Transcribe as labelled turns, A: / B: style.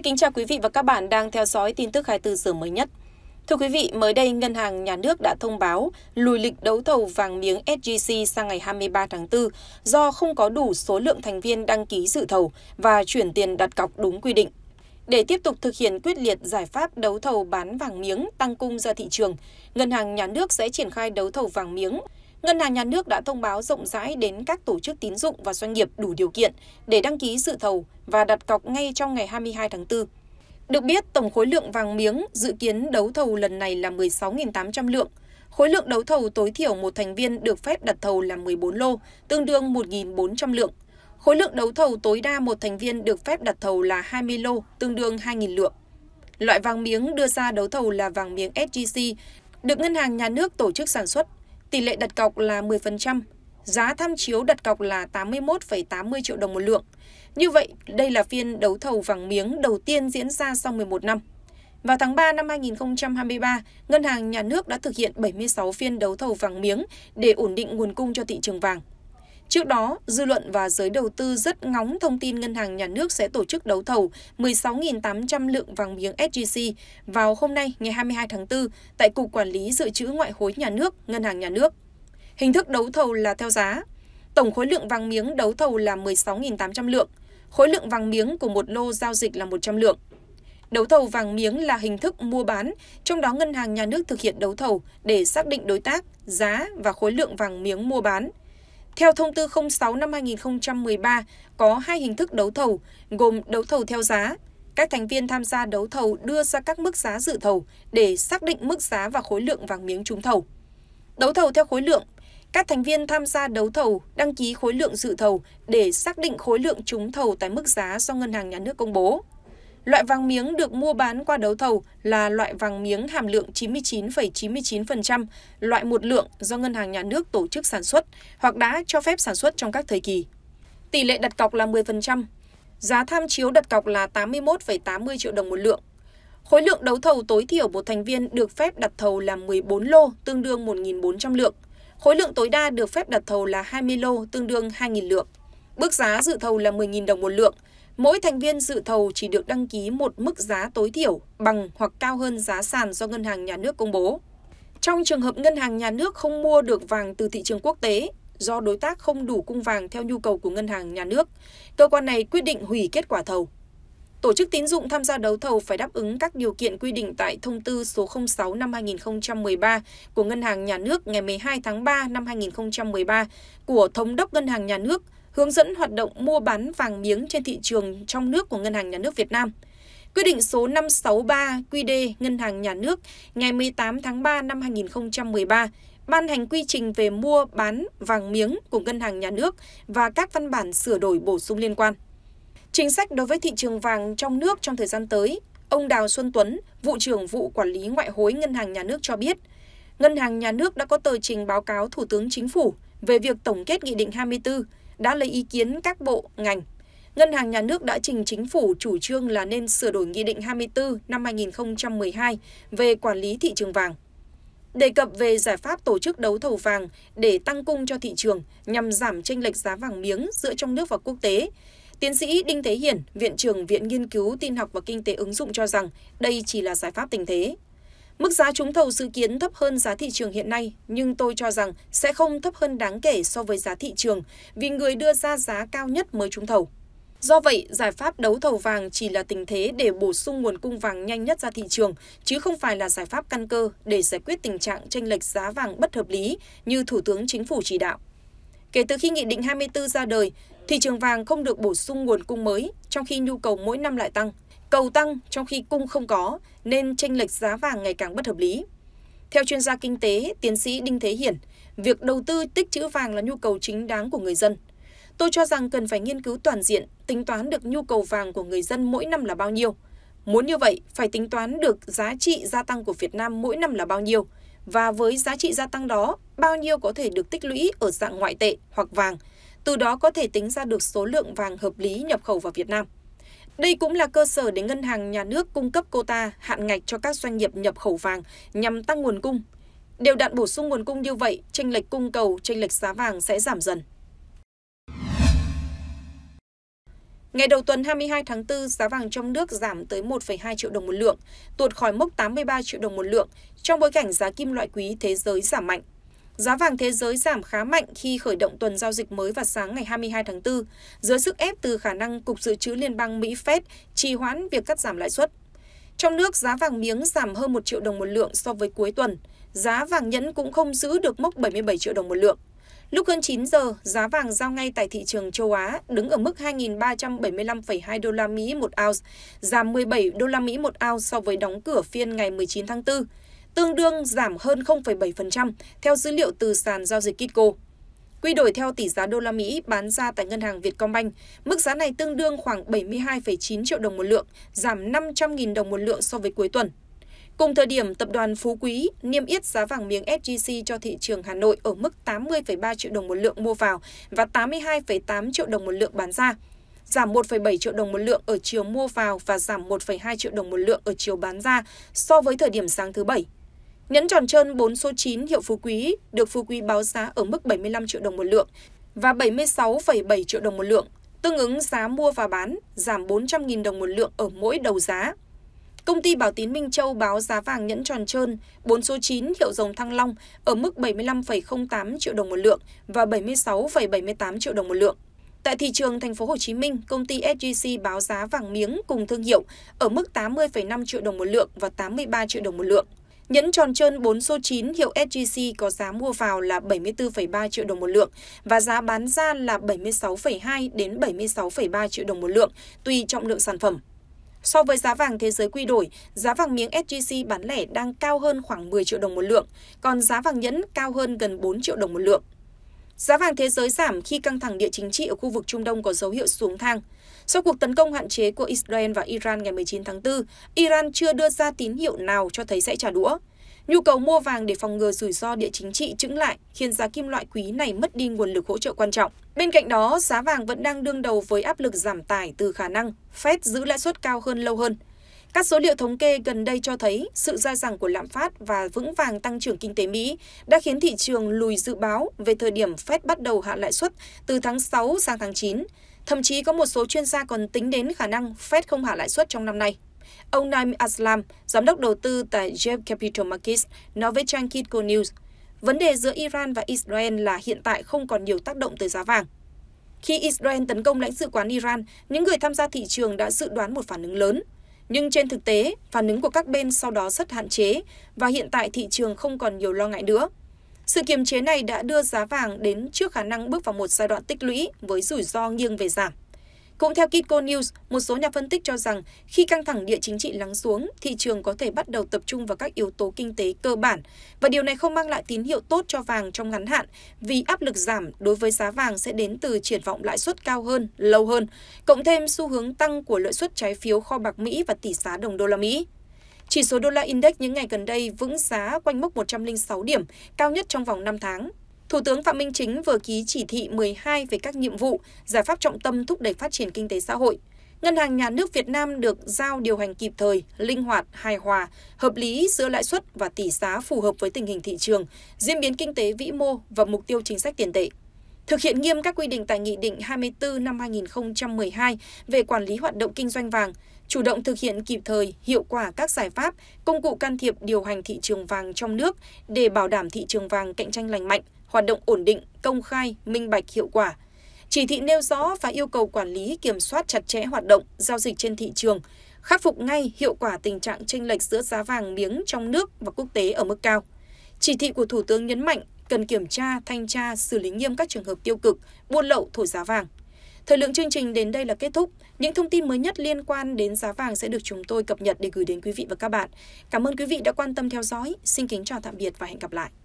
A: Xin kính chào quý vị và các bạn đang theo dõi tin tức 24 giờ mới nhất. Thưa quý vị, mới đây Ngân hàng Nhà nước đã thông báo lùi lịch đấu thầu vàng miếng SGC sang ngày 23 tháng 4 do không có đủ số lượng thành viên đăng ký dự thầu và chuyển tiền đặt cọc đúng quy định. Để tiếp tục thực hiện quyết liệt giải pháp đấu thầu bán vàng miếng tăng cung ra thị trường, Ngân hàng Nhà nước sẽ triển khai đấu thầu vàng miếng ngân hàng nhà nước đã thông báo rộng rãi đến các tổ chức tín dụng và doanh nghiệp đủ điều kiện để đăng ký dự thầu và đặt cọc ngay trong ngày 22 tháng 4. Được biết, tổng khối lượng vàng miếng dự kiến đấu thầu lần này là 16.800 lượng. Khối lượng đấu thầu tối thiểu một thành viên được phép đặt thầu là 14 lô, tương đương 1.400 lượng. Khối lượng đấu thầu tối đa một thành viên được phép đặt thầu là 20 lô, tương đương 2.000 lượng. Loại vàng miếng đưa ra đấu thầu là vàng miếng SGC, được Ngân hàng Nhà nước tổ chức sản xuất tỷ lệ đặt cọc là 10%, giá tham chiếu đặt cọc là 81,80 triệu đồng một lượng như vậy đây là phiên đấu thầu vàng miếng đầu tiên diễn ra sau 11 năm vào tháng 3 năm 2023, Ngân hàng Nhà nước đã thực hiện 76 phiên đấu thầu vàng miếng để ổn định nguồn cung cho thị trường vàng. Trước đó, dư luận và giới đầu tư rất ngóng thông tin ngân hàng nhà nước sẽ tổ chức đấu thầu 16.800 lượng vàng miếng SGC vào hôm nay ngày 22 tháng 4 tại Cục Quản lý Dự trữ Ngoại hối Nhà nước, Ngân hàng Nhà nước. Hình thức đấu thầu là theo giá. Tổng khối lượng vàng miếng đấu thầu là 16.800 lượng. Khối lượng vàng miếng của một lô giao dịch là 100 lượng. Đấu thầu vàng miếng là hình thức mua bán, trong đó ngân hàng nhà nước thực hiện đấu thầu để xác định đối tác, giá và khối lượng vàng miếng mua bán. Theo thông tư 06 năm 2013, có hai hình thức đấu thầu, gồm đấu thầu theo giá. Các thành viên tham gia đấu thầu đưa ra các mức giá dự thầu để xác định mức giá và khối lượng vàng miếng trúng thầu. Đấu thầu theo khối lượng, các thành viên tham gia đấu thầu đăng ký khối lượng dự thầu để xác định khối lượng trúng thầu tại mức giá do ngân hàng nhà nước công bố. Loại vàng miếng được mua bán qua đấu thầu là loại vàng miếng hàm lượng 99,99%, ,99%, loại một lượng do Ngân hàng Nhà nước tổ chức sản xuất hoặc đã cho phép sản xuất trong các thời kỳ. Tỷ lệ đặt cọc là 10%. Giá tham chiếu đặt cọc là 81,80 triệu đồng một lượng. Khối lượng đấu thầu tối thiểu một thành viên được phép đặt thầu là 14 lô, tương đương 1.400 lượng. Khối lượng tối đa được phép đặt thầu là 20 lô, tương đương 2.000 lượng. Bước giá dự thầu là 10.000 đồng một lượng – Mỗi thành viên dự thầu chỉ được đăng ký một mức giá tối thiểu bằng hoặc cao hơn giá sàn do ngân hàng nhà nước công bố. Trong trường hợp ngân hàng nhà nước không mua được vàng từ thị trường quốc tế do đối tác không đủ cung vàng theo nhu cầu của ngân hàng nhà nước, cơ quan này quyết định hủy kết quả thầu. Tổ chức tín dụng tham gia đấu thầu phải đáp ứng các điều kiện quy định tại Thông tư số 06 năm 2013 của Ngân hàng Nhà nước ngày 12 tháng 3 năm 2013 của Thống đốc Ngân hàng Nhà nước hướng dẫn hoạt động mua bán vàng miếng trên thị trường trong nước của Ngân hàng Nhà nước Việt Nam. Quyết định số 563 QĐ Ngân hàng Nhà nước ngày 18 tháng 3 năm 2013 ban hành quy trình về mua bán vàng miếng của Ngân hàng Nhà nước và các văn bản sửa đổi bổ sung liên quan. Chính sách đối với thị trường vàng trong nước trong thời gian tới, ông Đào Xuân Tuấn, vụ trưởng vụ quản lý ngoại hối Ngân hàng Nhà nước cho biết, Ngân hàng Nhà nước đã có tờ trình báo cáo Thủ tướng Chính phủ về việc tổng kết Nghị định 24, đã lấy ý kiến các bộ, ngành. Ngân hàng Nhà nước đã trình chính phủ chủ trương là nên sửa đổi Nghị định 24 năm 2012 về quản lý thị trường vàng. Đề cập về giải pháp tổ chức đấu thầu vàng để tăng cung cho thị trường nhằm giảm chênh lệch giá vàng miếng giữa trong nước và quốc tế, Tiến sĩ Đinh Thế Hiển, Viện trưởng Viện Nghiên cứu Tin học và Kinh tế ứng dụng cho rằng đây chỉ là giải pháp tình thế. Mức giá trúng thầu dự kiến thấp hơn giá thị trường hiện nay, nhưng tôi cho rằng sẽ không thấp hơn đáng kể so với giá thị trường vì người đưa ra giá cao nhất mới trúng thầu. Do vậy, giải pháp đấu thầu vàng chỉ là tình thế để bổ sung nguồn cung vàng nhanh nhất ra thị trường, chứ không phải là giải pháp căn cơ để giải quyết tình trạng tranh lệch giá vàng bất hợp lý như Thủ tướng Chính phủ chỉ đạo. Kể từ khi Nghị định 24 ra đời, Thị trường vàng không được bổ sung nguồn cung mới, trong khi nhu cầu mỗi năm lại tăng. Cầu tăng trong khi cung không có, nên tranh lệch giá vàng ngày càng bất hợp lý. Theo chuyên gia kinh tế, tiến sĩ Đinh Thế Hiển, việc đầu tư tích trữ vàng là nhu cầu chính đáng của người dân. Tôi cho rằng cần phải nghiên cứu toàn diện, tính toán được nhu cầu vàng của người dân mỗi năm là bao nhiêu. Muốn như vậy, phải tính toán được giá trị gia tăng của Việt Nam mỗi năm là bao nhiêu, và với giá trị gia tăng đó, bao nhiêu có thể được tích lũy ở dạng ngoại tệ hoặc vàng – từ đó có thể tính ra được số lượng vàng hợp lý nhập khẩu vào Việt Nam. Đây cũng là cơ sở để ngân hàng nhà nước cung cấp quota hạn ngạch cho các doanh nghiệp nhập khẩu vàng nhằm tăng nguồn cung. Đều đặn bổ sung nguồn cung như vậy, tranh lệch cung cầu, tranh lệch giá vàng sẽ giảm dần. Ngày đầu tuần 22 tháng 4, giá vàng trong nước giảm tới 1,2 triệu đồng một lượng, tuột khỏi mốc 83 triệu đồng một lượng, trong bối cảnh giá kim loại quý thế giới giảm mạnh. Giá vàng thế giới giảm khá mạnh khi khởi động tuần giao dịch mới vào sáng ngày 22 tháng 4, dưới sức ép từ khả năng Cục Dự trữ Liên bang Mỹ Fed trì hoãn việc cắt giảm lãi suất. Trong nước, giá vàng miếng giảm hơn 1 triệu đồng một lượng so với cuối tuần. Giá vàng nhẫn cũng không giữ được mốc 77 triệu đồng một lượng. Lúc hơn 9 giờ, giá vàng giao ngay tại thị trường châu Á đứng ở mức 2.375,2 đô la Mỹ một ounce, giảm 17 đô la Mỹ một ounce so với đóng cửa phiên ngày 19 tháng 4 tương đương giảm hơn 0,7% theo dữ liệu từ sàn giao dịch Kitco. Quy đổi theo tỷ giá đô la Mỹ bán ra tại ngân hàng Vietcombank, mức giá này tương đương khoảng 72,9 triệu đồng một lượng, giảm 500.000 đồng một lượng so với cuối tuần. Cùng thời điểm, tập đoàn Phú Quý niêm yết giá vàng miếng SJC cho thị trường Hà Nội ở mức 80,3 triệu đồng một lượng mua vào và 82,8 triệu đồng một lượng bán ra, giảm 1,7 triệu đồng một lượng ở chiều mua vào và giảm 1,2 triệu đồng một lượng ở chiều bán ra so với thời điểm sáng thứ Bảy. Nhẫn tròn trơn 4 số 9 hiệu Phú Quý được Phú Quý báo giá ở mức 75 triệu đồng một lượng và 76,7 triệu đồng một lượng, tương ứng giá mua và bán giảm 400.000 đồng một lượng ở mỗi đầu giá. Công ty Bảo Tín Minh Châu báo giá vàng nhẫn tròn trơn 4 số 9 hiệu dòng Thăng Long ở mức 75,08 triệu đồng một lượng và 76,78 triệu đồng một lượng. Tại thị trường thành phố Hồ Chí Minh, công ty SGC báo giá vàng miếng cùng thương hiệu ở mức 80,5 triệu đồng một lượng và 83 triệu đồng một lượng. Nhẫn tròn trơn 4 số 9 hiệu SGC có giá mua vào là 74,3 triệu đồng một lượng và giá bán ra là 76,2 đến 76,3 triệu đồng một lượng, tùy trọng lượng sản phẩm. So với giá vàng thế giới quy đổi, giá vàng miếng sgc bán lẻ đang cao hơn khoảng 10 triệu đồng một lượng, còn giá vàng nhẫn cao hơn gần 4 triệu đồng một lượng. Giá vàng thế giới giảm khi căng thẳng địa chính trị ở khu vực Trung Đông có dấu hiệu xuống thang. Sau cuộc tấn công hạn chế của Israel và Iran ngày 19 tháng 4, Iran chưa đưa ra tín hiệu nào cho thấy sẽ trả đũa. Nhu cầu mua vàng để phòng ngừa rủi ro địa chính trị chững lại khiến giá kim loại quý này mất đi nguồn lực hỗ trợ quan trọng. Bên cạnh đó, giá vàng vẫn đang đương đầu với áp lực giảm tải từ khả năng Fed giữ lãi suất cao hơn lâu hơn. Các số liệu thống kê gần đây cho thấy sự gia tăng của lạm phát và vững vàng tăng trưởng kinh tế Mỹ đã khiến thị trường lùi dự báo về thời điểm Fed bắt đầu hạ lãi suất từ tháng 6 sang tháng 9. Thậm chí có một số chuyên gia còn tính đến khả năng Fed không hạ lãi suất trong năm nay. Ông Naim Aslam, giám đốc đầu tư tại Jeff Capital Markets, nói với trang Kitco News, vấn đề giữa Iran và Israel là hiện tại không còn nhiều tác động tới giá vàng. Khi Israel tấn công lãnh sự quán Iran, những người tham gia thị trường đã dự đoán một phản ứng lớn. Nhưng trên thực tế, phản ứng của các bên sau đó rất hạn chế và hiện tại thị trường không còn nhiều lo ngại nữa sự kiềm chế này đã đưa giá vàng đến trước khả năng bước vào một giai đoạn tích lũy với rủi ro nghiêng về giảm. Cũng theo Kitco News, một số nhà phân tích cho rằng khi căng thẳng địa chính trị lắng xuống, thị trường có thể bắt đầu tập trung vào các yếu tố kinh tế cơ bản và điều này không mang lại tín hiệu tốt cho vàng trong ngắn hạn vì áp lực giảm đối với giá vàng sẽ đến từ triển vọng lãi suất cao hơn, lâu hơn, cộng thêm xu hướng tăng của lợi suất trái phiếu kho bạc Mỹ và tỷ giá đồng đô la Mỹ. Chỉ số đô la index những ngày gần đây vững giá quanh mốc 106 điểm, cao nhất trong vòng 5 tháng. Thủ tướng Phạm Minh Chính vừa ký chỉ thị 12 về các nhiệm vụ, giải pháp trọng tâm thúc đẩy phát triển kinh tế xã hội. Ngân hàng Nhà nước Việt Nam được giao điều hành kịp thời, linh hoạt, hài hòa, hợp lý giữa lãi suất và tỷ giá phù hợp với tình hình thị trường, diễn biến kinh tế vĩ mô và mục tiêu chính sách tiền tệ. Thực hiện nghiêm các quy định tại Nghị định 24 năm 2012 về quản lý hoạt động kinh doanh vàng, chủ động thực hiện kịp thời hiệu quả các giải pháp công cụ can thiệp điều hành thị trường vàng trong nước để bảo đảm thị trường vàng cạnh tranh lành mạnh hoạt động ổn định công khai minh bạch hiệu quả chỉ thị nêu rõ và yêu cầu quản lý kiểm soát chặt chẽ hoạt động giao dịch trên thị trường khắc phục ngay hiệu quả tình trạng tranh lệch giữa giá vàng miếng trong nước và quốc tế ở mức cao chỉ thị của thủ tướng nhấn mạnh cần kiểm tra thanh tra xử lý nghiêm các trường hợp tiêu cực buôn lậu thổi giá vàng Thời lượng chương trình đến đây là kết thúc. Những thông tin mới nhất liên quan đến giá vàng sẽ được chúng tôi cập nhật để gửi đến quý vị và các bạn. Cảm ơn quý vị đã quan tâm theo dõi. Xin kính chào tạm biệt và hẹn gặp lại.